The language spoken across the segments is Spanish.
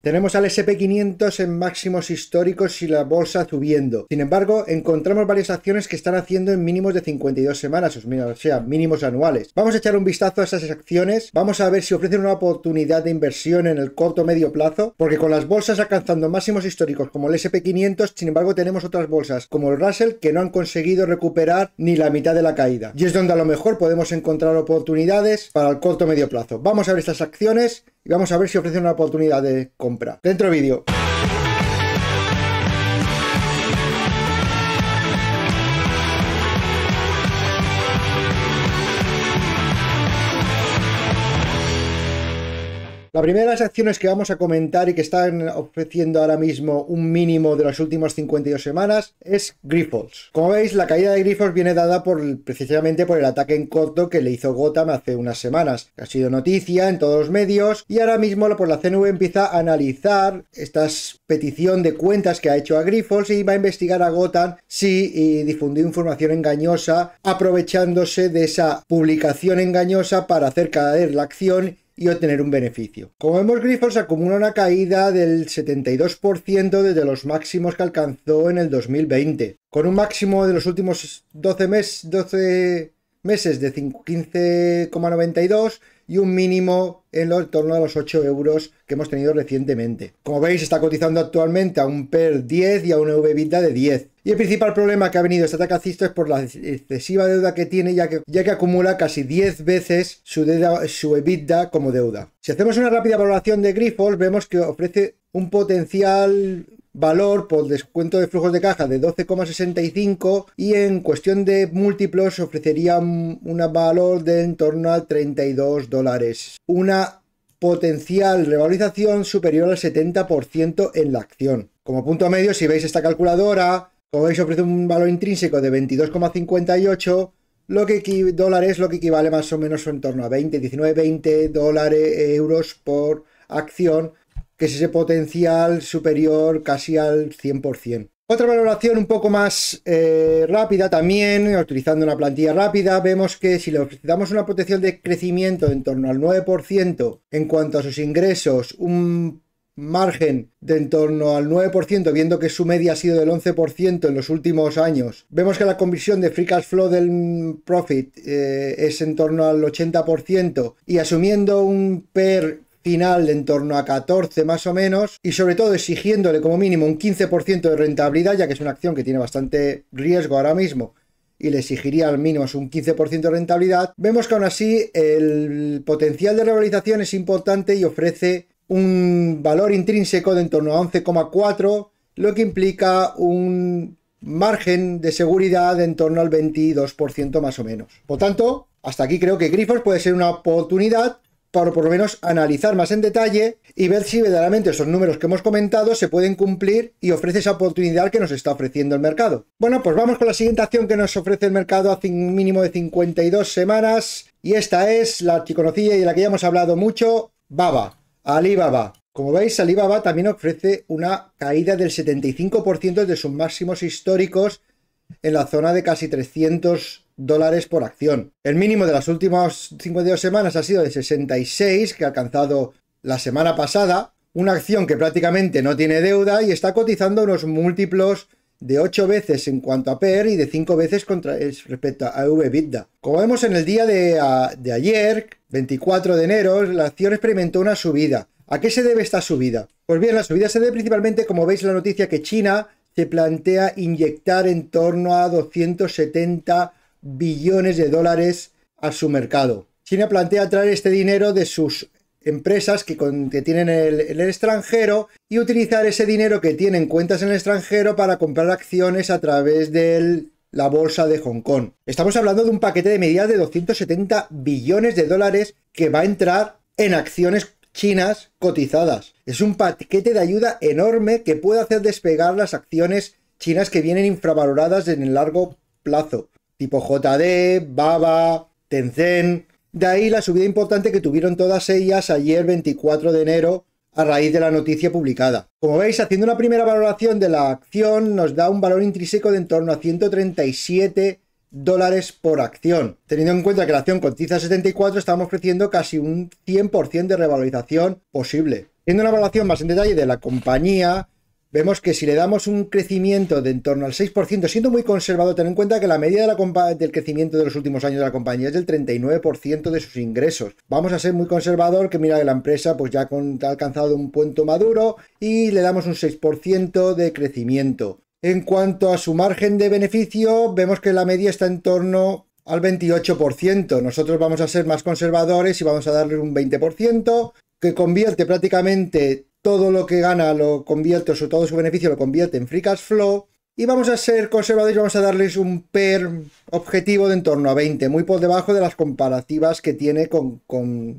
Tenemos al SP500 en máximos históricos y la bolsa subiendo. Sin embargo, encontramos varias acciones que están haciendo en mínimos de 52 semanas, o sea, mínimos anuales. Vamos a echar un vistazo a esas acciones, vamos a ver si ofrecen una oportunidad de inversión en el corto o medio plazo, porque con las bolsas alcanzando máximos históricos como el SP500, sin embargo, tenemos otras bolsas como el Russell que no han conseguido recuperar ni la mitad de la caída. Y es donde a lo mejor podemos encontrar oportunidades para el corto o medio plazo. Vamos a ver estas acciones y vamos a ver si ofrece una oportunidad de compra. Dentro vídeo. La primera de las acciones que vamos a comentar y que están ofreciendo ahora mismo un mínimo de las últimas 52 semanas es Grifols. Como veis, la caída de Grifols viene dada precisamente por el ataque en corto que le hizo Gotham hace unas semanas. Ha sido noticia en todos los medios y ahora mismo la CNV empieza a analizar esta petición de cuentas que ha hecho a Grifols y va a investigar a Gotham si difundió información engañosa aprovechándose de esa publicación engañosa para hacer caer la acción y obtener un beneficio. Como vemos, Grifols acumula una caída del 72% desde los máximos que alcanzó en el 2020, con un máximo de los últimos 12 meses, 12 meses de 15,92 y un mínimo en, torno a los 8 euros que hemos tenido recientemente. Como veis, está cotizando actualmente a un PER 10 y a un EBITDA de 10. Y el principal problema que ha venido este ataque cisto es por la excesiva deuda que tiene, ya que, ya acumula casi 10 veces su, su EBITDA como deuda. Si hacemos una rápida valoración de Grifols, vemos que ofrece un potencial valor por descuento de flujos de caja de 12,65 y en cuestión de múltiplos ofrecería un valor de en torno a 32 dólares. Una potencial revalorización superior al 70% en la acción. Como punto medio, si veis esta calculadora, como veis ofrece un valor intrínseco de 22,58 lo que dólares, lo que equivale más o menos en torno a 20, 19, 20 dólares, euros por acción, que es ese potencial superior casi al 100%. Otra valoración un poco más eh, rápida también, utilizando una plantilla rápida, vemos que si le damos una potencial de crecimiento en torno al 9% en cuanto a sus ingresos, un margen de en torno al 9%, viendo que su media ha sido del 11% en los últimos años. Vemos que la conversión de free cash flow del profit eh, es en torno al 80% y asumiendo un PER final de en torno a 14 más o menos y sobre todo exigiéndole como mínimo un 15% de rentabilidad ya que es una acción que tiene bastante riesgo ahora mismo y le exigiría al menos un 15% de rentabilidad, vemos que aún así el potencial de realización es importante y ofrece un valor intrínseco de en torno a 11,4, lo que implica un margen de seguridad de en torno al 22% más o menos. Por tanto, hasta aquí creo que Grifos puede ser una oportunidad para por lo menos analizar más en detalle y ver si verdaderamente esos números que hemos comentado se pueden cumplir y ofrece esa oportunidad que nos está ofreciendo el mercado. Bueno, pues vamos con la siguiente acción que nos ofrece el mercado a un mínimo de 52 semanas y esta es la conocía y de la que ya hemos hablado mucho, Baba, Alibaba. Como veis, Alibaba también ofrece una caída del 75% de sus máximos históricos en la zona de casi 300 dólares por acción. El mínimo de las últimas 52 semanas ha sido de 66, que ha alcanzado la semana pasada, una acción que prácticamente no tiene deuda y está cotizando unos múltiplos de 8 veces en cuanto a PER y de 5 veces respecto a EBITDA. Como vemos en el día de, de ayer, 24 de enero, la acción experimentó una subida. ¿A qué se debe esta subida? Pues bien, la subida se debe principalmente, como veis en la noticia, que China se plantea inyectar en torno a 270 billones de dólares a su mercado. China plantea traer este dinero de sus empresas que, tienen el, el, extranjero y utilizar ese dinero que tienen cuentas en el extranjero para comprar acciones a través de la bolsa de Hong Kong. Estamos hablando de un paquete de medidas de 270 billones de dólares que va a entrar en acciones chinas cotizadas. Es un paquete de ayuda enorme que puede hacer despegar las acciones chinas que vienen infravaloradas en el largo plazo tipo JD, Baba, Tencent. De ahí la subida importante que tuvieron todas ellas ayer 24 de enero a raíz de la noticia publicada. Como veis, haciendo una primera valoración de la acción nos da un valor intrínseco de en torno a 137 dólares por acción. Teniendo en cuenta que la acción cotiza 74, estamos ofreciendo casi un 100% de revalorización posible. Haciendo una valoración más en detalle de la compañía, vemos que si le damos un crecimiento de en torno al 6%, siendo muy conservador, ten en cuenta que la media del crecimiento de los últimos años de la compañía es del 39% de sus ingresos. Vamos a ser muy conservador, que mira que la empresa pues ya ha alcanzado un punto maduro y le damos un 6% de crecimiento. En cuanto a su margen de beneficio, vemos que la media está en torno al 28%. Nosotros vamos a ser más conservadores y vamos a darle un 20%, que convierte prácticamente todo lo que gana lo convierte, o todo su beneficio lo convierte en free cash flow. Y vamos a ser conservadores vamos a darles un PER objetivo de en torno a 20, muy por debajo de las comparativas que tiene con,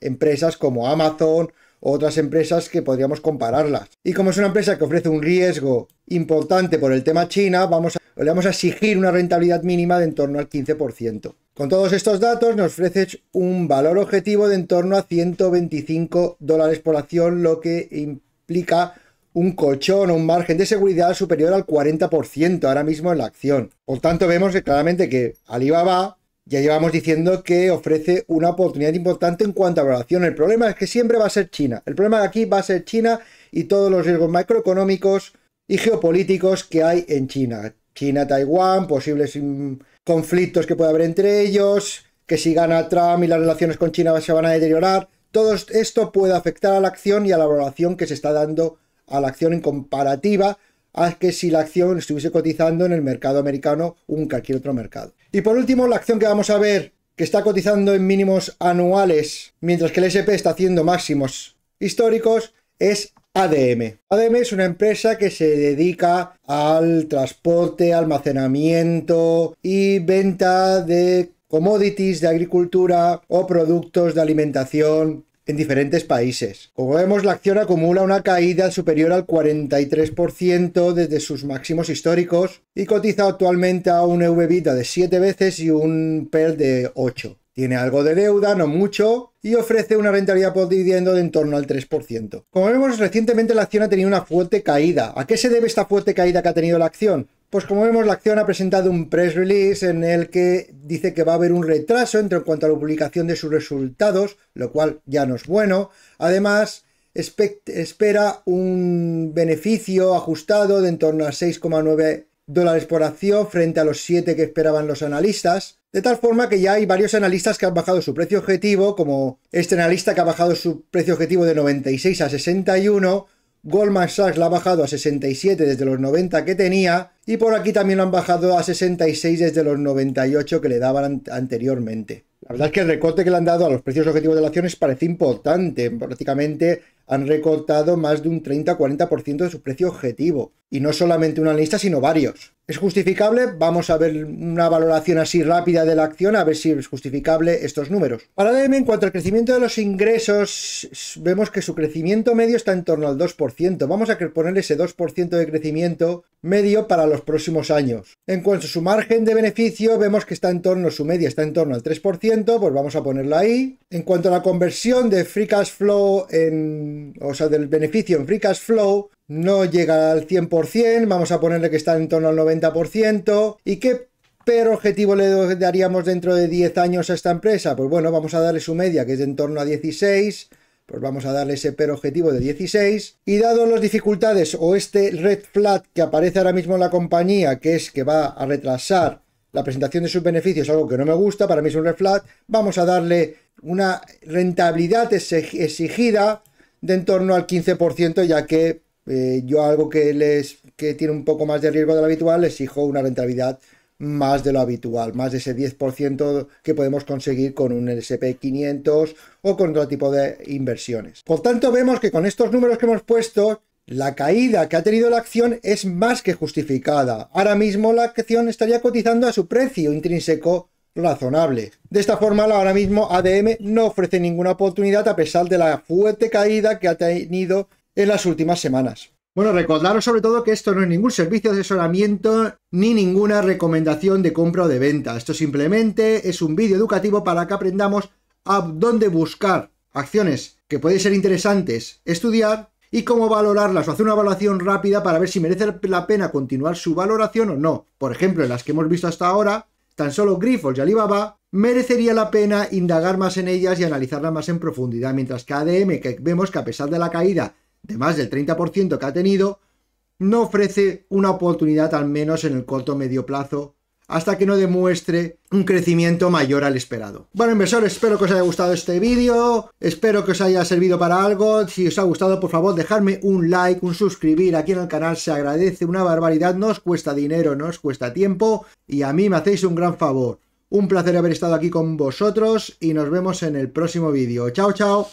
empresas como Amazon o otras empresas que podríamos compararlas. Y como es una empresa que ofrece un riesgo importante por el tema China, vamos le vamos a exigir una rentabilidad mínima de en torno al 15%. Con todos estos datos nos ofreces un valor objetivo de en torno a 125 dólares por acción, lo que implica un colchón o un margen de seguridad superior al 40% ahora mismo en la acción. Por tanto, vemos claramente que Alibaba ya llevamos diciendo que ofrece una oportunidad importante en cuanto a valoración. El problema es que siempre va a ser China. El problema de aquí va a ser China y todos los riesgos macroeconómicos y geopolíticos que hay en China. China, Taiwán, posibles conflictos que puede haber entre ellos, que si gana Trump y las relaciones con China se van a deteriorar. Todo esto puede afectar a la acción y a la valoración que se está dando a la acción en comparativa a que si la acción estuviese cotizando en el mercado americano o en cualquier otro mercado. Y por último, la acción que vamos a ver, que está cotizando en mínimos anuales, mientras que el SP está haciendo máximos históricos, es ADM. ADM es una empresa que se dedica al transporte, almacenamiento y venta de commodities de agricultura o productos de alimentación en diferentes países. Como vemos, la acción acumula una caída superior al 43% desde sus máximos históricos y cotiza actualmente a un EVITA de 7 veces y un PER de 8. Tiene algo de deuda, no mucho, y ofrece una rentabilidad por dividendo de en torno al 3%. Como vemos, recientemente la acción ha tenido una fuerte caída. ¿A qué se debe esta fuerte caída que ha tenido la acción? Pues como vemos, la acción ha presentado un press release en el que dice que va a haber un retraso en cuanto a la publicación de sus resultados, lo cual ya no es bueno. Además, espera un beneficio ajustado de en torno a 6,9 dólares por acción frente a los 7 que esperaban los analistas. De tal forma que ya hay varios analistas que han bajado su precio objetivo, como este analista que ha bajado su precio objetivo de 96 a 61, Goldman Sachs la ha bajado a 67 desde los 90 que tenía, y por aquí también lo han bajado a 66 desde los 98 que le daban anteriormente. La verdad es que el recorte que le han dado a los precios objetivos de las acciones parece importante, prácticamente han recortado más de un 30-40% de su precio objetivo. Y no solamente una lista sino varios. ¿Es justificable? Vamos a ver una valoración así rápida de la acción, a ver si es justificable estos números. Para DM, en cuanto al crecimiento de los ingresos, vemos que su crecimiento medio está en torno al 2%. Vamos a poner ese 2% de crecimiento medio para los próximos años. En cuanto a su margen de beneficio, vemos que está en torno, su media está en torno al 3%, pues vamos a ponerlo ahí. En cuanto a la conversión de free cash flow en o sea, del beneficio en free cash flow no llega al 100%, vamos a ponerle que está en torno al 90%. ¿Y qué per objetivo le daríamos dentro de 10 años a esta empresa? Pues bueno, vamos a darle su media, que es en torno a 16, pues vamos a darle ese per objetivo de 16. Y dado las dificultades o este red flat que aparece ahora mismo en la compañía, que es que va a retrasar la presentación de sus beneficios, algo que no me gusta, para mí es un red flat, vamos a darle una rentabilidad exigida de en torno al 15%, ya que eh, yo algo que les que tiene un poco más de riesgo de lo habitual, exijo una rentabilidad más de lo habitual, más de ese 10% que podemos conseguir con un SP500 o con otro tipo de inversiones. Por tanto, vemos que con estos números que hemos puesto, la caída que ha tenido la acción es más que justificada. Ahora mismo la acción estaría cotizando a su precio intrínseco razonable. De esta forma, ahora mismo ADM no ofrece ninguna oportunidad a pesar de la fuerte caída que ha tenido en las últimas semanas. Bueno, recordaros sobre todo que esto no es ningún servicio de asesoramiento ni ninguna recomendación de compra o de venta. Esto simplemente es un vídeo educativo para que aprendamos a dónde buscar acciones que pueden ser interesantes estudiar y cómo valorarlas o hacer una evaluación rápida para ver si merece la pena continuar su valoración o no. Por ejemplo, en las que hemos visto hasta ahora, Tan solo Grifols y Alibaba merecería la pena indagar más en ellas y analizarlas más en profundidad, mientras que ADM, que vemos que a pesar de la caída de más del 30% que ha tenido, no ofrece una oportunidad al menos en el corto medio plazo hasta que no demuestre un crecimiento mayor al esperado. Bueno, inversores, espero que os haya gustado este vídeo, espero que os haya servido para algo. Si os ha gustado, por favor, dejadme un like, un suscribir aquí en el canal, se agradece una barbaridad, no os cuesta dinero, no os cuesta tiempo y a mí me hacéis un gran favor. Un placer haber estado aquí con vosotros y nos vemos en el próximo vídeo. Chao, chao.